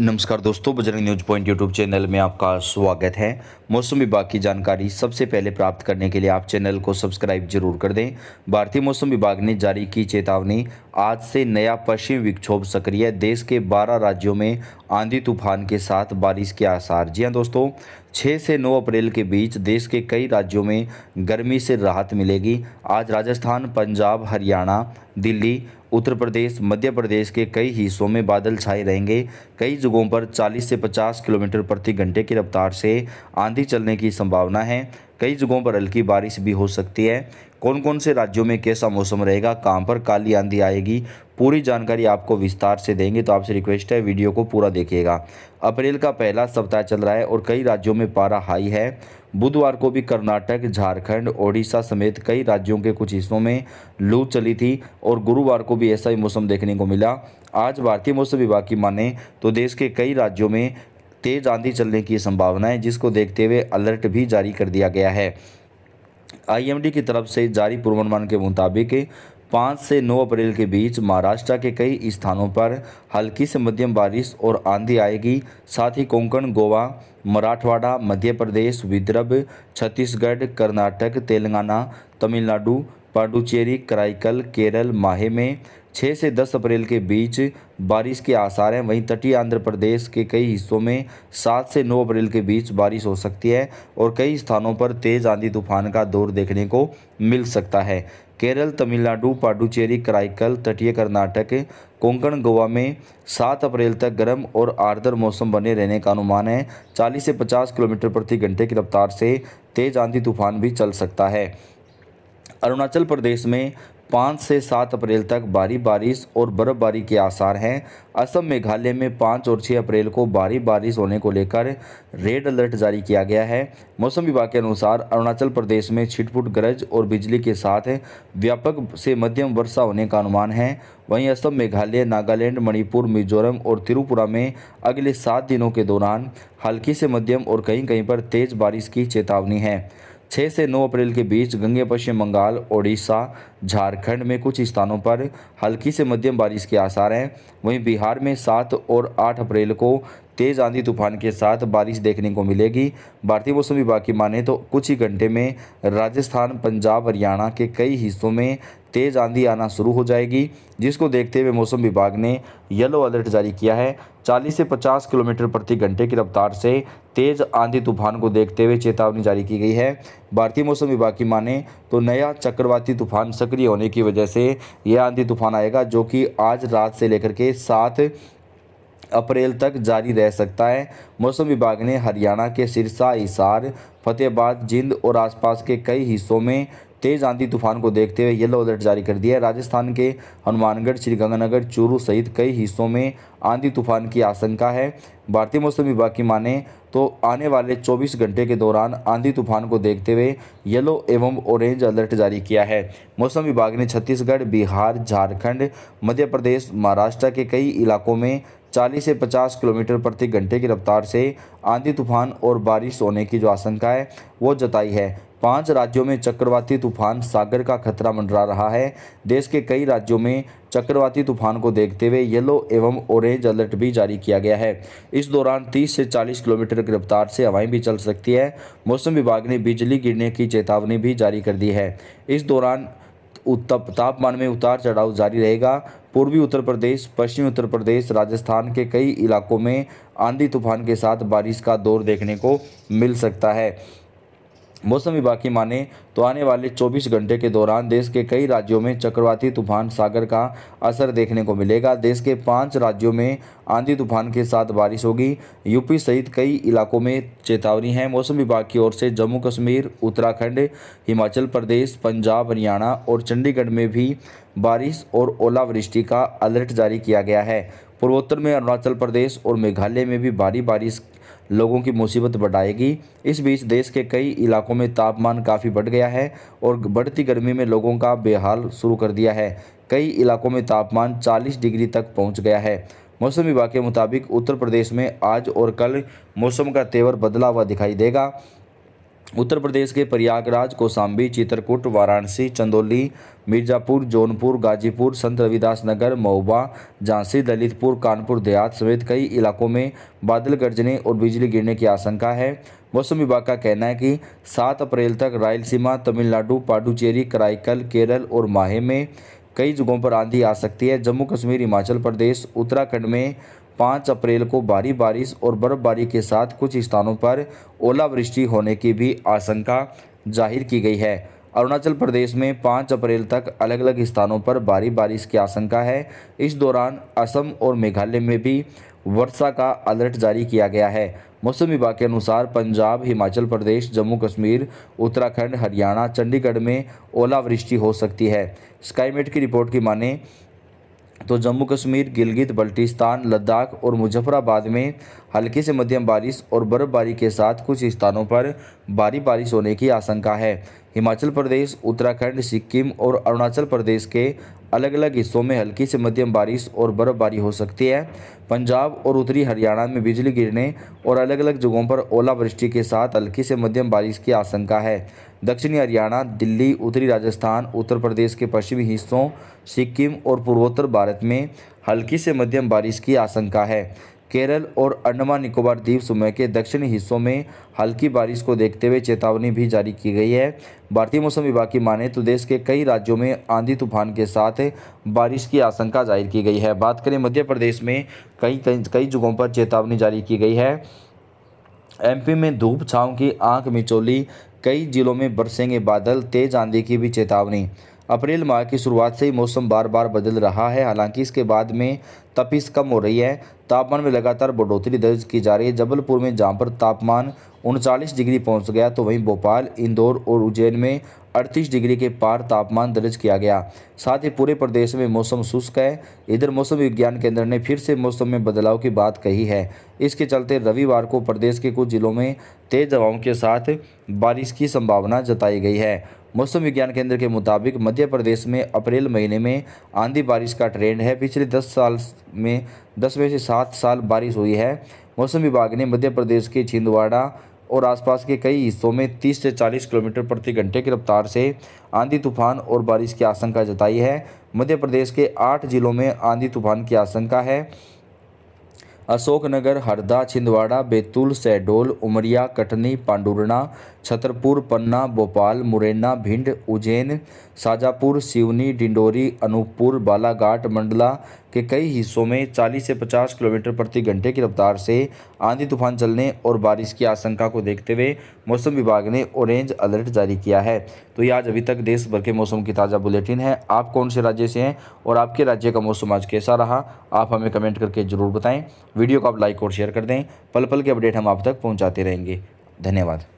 नमस्कार दोस्तों Bajrang news point YouTube channel में आपका स्वागत है मौसम विभाग की जानकारी सबसे पहले प्राप्त करने के लिए आप चैनल को सब्सक्राइब जरूर कर दें भारतीय मौसम विभाग ने जारी की चेतावनी आज से नया पश्चिम विक्षोभ सक्रिय देश के 12 राज्यों में आंधी तूफान के साथ बारिश के आसार जी हाँ दोस्तों छः से नौ अप्रैल के बीच देश के कई राज्यों में गर्मी से राहत मिलेगी आज राजस्थान पंजाब हरियाणा दिल्ली उत्तर प्रदेश मध्य प्रदेश के कई हिस्सों में बादल छाए रहेंगे कई जगहों पर 40 से 50 किलोमीटर प्रति घंटे की रफ्तार से आंधी चलने की संभावना है कई जगहों पर हल्की बारिश भी हो सकती है कौन कौन से राज्यों में कैसा मौसम रहेगा कहाँ पर काली आंधी आएगी पूरी जानकारी आपको विस्तार से देंगे तो आपसे रिक्वेस्ट है वीडियो को पूरा देखिएगा अप्रैल का पहला सप्ताह चल रहा है और कई राज्यों में पारा हाई है बुधवार को भी कर्नाटक झारखंड ओडिशा समेत कई राज्यों के कुछ हिस्सों में लू चली थी और गुरुवार को भी ऐसा ही मौसम देखने को मिला आज भारतीय मौसम विभाग की माने तो देश के कई राज्यों में तेज़ आंधी चलने की संभावना है जिसको देखते हुए अलर्ट भी जारी कर दिया गया है आईएमडी की तरफ से जारी पूर्वानुमान के मुताबिक पाँच से नौ अप्रैल के बीच महाराष्ट्र के कई स्थानों पर हल्की से मध्यम बारिश और आंधी आएगी साथ ही कोंकण गोवा मराठवाड़ा मध्य प्रदेश विदर्भ छत्तीसगढ़ कर्नाटक तेलंगाना तमिलनाडु पांडुचेरी कराइकल केरल माहे में छः से दस अप्रैल के बीच बारिश के आसार हैं वहीं तटीय आंध्र प्रदेश के कई हिस्सों में सात से नौ अप्रैल के बीच बारिश हो सकती है और कई स्थानों पर तेज़ आंधी तूफान का दौर देखने को मिल सकता है केरल तमिलनाडु पाडुचेरी कराईकल तटीय कर्नाटक कोंकण गोवा में सात अप्रैल तक गर्म और आर्द्र मौसम बने रहने का अनुमान है चालीस से पचास किलोमीटर प्रति घंटे की रफ्तार से तेज आंधी तूफान भी चल सकता है अरुणाचल प्रदेश में पाँच से सात अप्रैल तक भारी बारिश और बर्फबारी के आसार हैं असम मेघालय में पाँच और छः अप्रैल को भारी बारिश होने को लेकर रेड अलर्ट जारी किया गया है मौसम विभाग के अनुसार अरुणाचल प्रदेश में छिटपुट गरज और बिजली के साथ व्यापक से मध्यम वर्षा होने का अनुमान है वहीं असम मेघालय नागालैंड मणिपुर मिजोरम और त्रिपुरा में अगले सात दिनों के दौरान हल्की से मध्यम और कहीं कहीं पर तेज़ बारिश की चेतावनी है 6 से 9 अप्रैल के बीच गंगे पश्चिम बंगाल ओडिशा झारखंड में कुछ स्थानों पर हल्की से मध्यम बारिश के आसार हैं वहीं बिहार में 7 और 8 अप्रैल को तेज़ आंधी तूफान के साथ बारिश देखने को मिलेगी भारतीय मौसम विभाग की माने तो कुछ ही घंटे में राजस्थान पंजाब हरियाणा के कई हिस्सों में तेज़ आंधी आना शुरू हो जाएगी जिसको देखते हुए मौसम विभाग ने येलो अलर्ट जारी किया है 40 से 50 किलोमीटर प्रति घंटे की रफ्तार से तेज़ आंधी तूफान को देखते हुए चेतावनी जारी की गई है भारतीय मौसम विभाग की माने तो नया चक्रवाती तूफान सक्रिय होने की वजह से यह आंधी तूफान आएगा जो कि आज रात से लेकर के सात अप्रैल तक जारी रह सकता है मौसम विभाग ने हरियाणा के सिरसा हिसार फतेहाबाद जिंद और आसपास के कई हिस्सों में तेज आंधी तूफान को देखते हुए येलो अलर्ट जारी कर दिया है राजस्थान के हनुमानगढ़ श्रीगंगानगर चूरू सहित कई हिस्सों में आंधी तूफान की आशंका है भारतीय मौसम विभाग की माने तो आने वाले 24 घंटे के दौरान आंधी तूफान को देखते हुए येलो एवं ऑरेंज अलर्ट जारी किया है मौसम विभाग ने छत्तीसगढ़ बिहार झारखंड मध्य प्रदेश महाराष्ट्र के कई इलाकों में 40 से 50 किलोमीटर प्रति घंटे की रफ्तार से आंधी तूफान और बारिश होने की जो आशंका है वो जताई है पांच राज्यों में चक्रवाती तूफान सागर का खतरा मंडरा रहा है देश के कई राज्यों में चक्रवाती तूफान को देखते हुए येलो एवं ऑरेंज अलर्ट भी जारी किया गया है इस दौरान 30 से 40 किलोमीटर की रफ्तार से हवाएं भी चल सकती है मौसम विभाग ने बिजली गिरने की चेतावनी भी जारी कर दी है इस दौरान तापमान में उतार चढ़ाव जारी रहेगा पूर्वी उत्तर प्रदेश पश्चिमी उत्तर प्रदेश राजस्थान के कई इलाकों में आंधी तूफान के साथ बारिश का दौर देखने को मिल सकता है मौसम विभाग की माने तो आने वाले 24 घंटे के दौरान देश के कई राज्यों में चक्रवाती तूफान सागर का असर देखने को मिलेगा देश के पांच राज्यों में आंधी तूफान के साथ बारिश होगी यूपी सहित कई इलाकों में चेतावनी है मौसम विभाग की ओर से जम्मू कश्मीर उत्तराखंड हिमाचल प्रदेश पंजाब हरियाणा और चंडीगढ़ में भी बारिश और ओलावृष्टि का अलर्ट जारी किया गया है पूर्वोत्तर में अरुणाचल प्रदेश और मेघालय में भी भारी बारिश लोगों की मुसीबत बढ़ाएगी इस बीच देश के कई इलाकों में तापमान काफ़ी बढ़ गया है और बढ़ती गर्मी में लोगों का बेहाल शुरू कर दिया है कई इलाकों में तापमान 40 डिग्री तक पहुंच गया है मौसम विभाग के मुताबिक उत्तर प्रदेश में आज और कल मौसम का तेवर बदला हुआ दिखाई देगा उत्तर प्रदेश के प्रयागराज कौसाम्बी चित्रकूट वाराणसी चंदौली मिर्जापुर जौनपुर गाजीपुर संत रविदास नगर महुबा झांसी ललितपुर कानपुर देहात समेत कई इलाकों में बादल गरजने और बिजली गिरने की आशंका है मौसम विभाग का कहना है कि 7 अप्रैल तक रायलसीमा तमिलनाडु पाडुचेरी कराईकल केरल और माहे में कई जगहों पर आंधी आ सकती है जम्मू कश्मीर हिमाचल प्रदेश उत्तराखंड में पाँच अप्रैल को भारी बारिश और बर्फबारी के साथ कुछ स्थानों पर ओलावृष्टि होने की भी आशंका जाहिर की गई है अरुणाचल प्रदेश में पाँच अप्रैल तक अलग अलग स्थानों पर भारी बारिश की आशंका है इस दौरान असम और मेघालय में भी वर्षा का अलर्ट जारी किया गया है मौसम विभाग के अनुसार पंजाब हिमाचल प्रदेश जम्मू कश्मीर उत्तराखंड हरियाणा चंडीगढ़ में ओलावृष्टि हो सकती है स्काईमेट की रिपोर्ट की माने तो जम्मू कश्मीर गिलगित बल्टिस्तान लद्दाख और मुजफ्फराबाद में हल्की से मध्यम बारिश और बर्फबारी के साथ कुछ स्थानों पर भारी बारिश होने की आशंका है हिमाचल प्रदेश उत्तराखंड सिक्किम और अरुणाचल प्रदेश के अलग अलग हिस्सों में हल्की से मध्यम बारिश और बर्फबारी हो सकती है पंजाब और उत्तरी हरियाणा में बिजली गिरने और अलग अलग जगहों पर ओलावृष्टि के साथ हल्की से मध्यम बारिश की आशंका है दक्षिणी हरियाणा दिल्ली उत्तरी राजस्थान उत्तर प्रदेश के पश्चिमी हिस्सों सिक्किम और पूर्वोत्तर भारत में हल्की से मध्यम बारिश की आशंका है केरल और अंडमान निकोबार द्वीप समूह के दक्षिणी हिस्सों में हल्की बारिश को देखते हुए चेतावनी भी जारी की गई है भारतीय मौसम विभाग की माने तो देश के कई राज्यों में आंधी तूफान के साथ बारिश की आशंका जाहिर की गई है बात करें मध्य प्रदेश में कई कई कई जगहों पर चेतावनी जारी की गई है एमपी में धूप छाँव की आंख मिचोली कई जिलों में बरसेंगे बादल तेज आंधी की भी चेतावनी अप्रैल माह की शुरुआत से ही मौसम बार बार बदल रहा है हालांकि इसके बाद में तपिश कम हो रही है तापमान में लगातार बढ़ोतरी दर्ज की जा रही है जबलपुर में जहाँ पर तापमान उनचालीस डिग्री पहुँच गया तो वहीं भोपाल इंदौर और उज्जैन में अड़तीस डिग्री के पार तापमान दर्ज किया गया साथ ही पूरे प्रदेश में मौसम शुष्क है इधर मौसम विज्ञान केंद्र ने फिर से मौसम में बदलाव की बात कही है इसके चलते रविवार को प्रदेश के कुछ जिलों में तेज हवाओं के साथ बारिश की संभावना जताई गई है मौसम विज्ञान केंद्र के मुताबिक मध्य प्रदेश में अप्रैल महीने में आंधी बारिश का ट्रेंड है पिछले दस साल में दस में से सात साल बारिश हुई है मौसम विभाग ने मध्य प्रदेश के छिंदवाड़ा और आसपास के कई हिस्सों में 30 से 40 किलोमीटर प्रति घंटे की रफ्तार से आंधी तूफान और बारिश की आशंका जताई है मध्य प्रदेश के आठ जिलों में आंधी तूफान की आशंका है अशोकनगर हरदा छिंदवाड़ा बैतूल सहडोल उमरिया कटनी पांडुरना छतरपुर पन्ना भोपाल मुरैना भिंड उज्जैन शाजापुर सिवनी डिंडोरी अनूपपुर बालाघाट मंडला के कई हिस्सों में 40 से 50 किलोमीटर प्रति घंटे की रफ्तार से आंधी तूफान चलने और बारिश की आशंका को देखते हुए मौसम विभाग ने ऑरेंज अलर्ट जारी किया है तो ये आज अभी तक देश भर के मौसम की ताज़ा बुलेटिन है आप कौन से राज्य से हैं और आपके राज्य का मौसम आज कैसा रहा आप हमें कमेंट करके ज़रूर बताएँ वीडियो को आप लाइक और शेयर कर दें पल पल के अपडेट हम आप तक पहुँचाते रहेंगे धन्यवाद